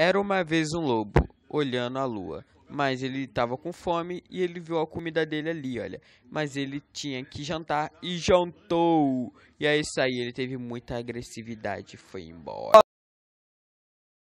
Era uma vez um lobo olhando a lua, mas ele estava com fome e ele viu a comida dele ali, olha. Mas ele tinha que jantar e jantou. E é isso aí, ele teve muita agressividade e foi embora.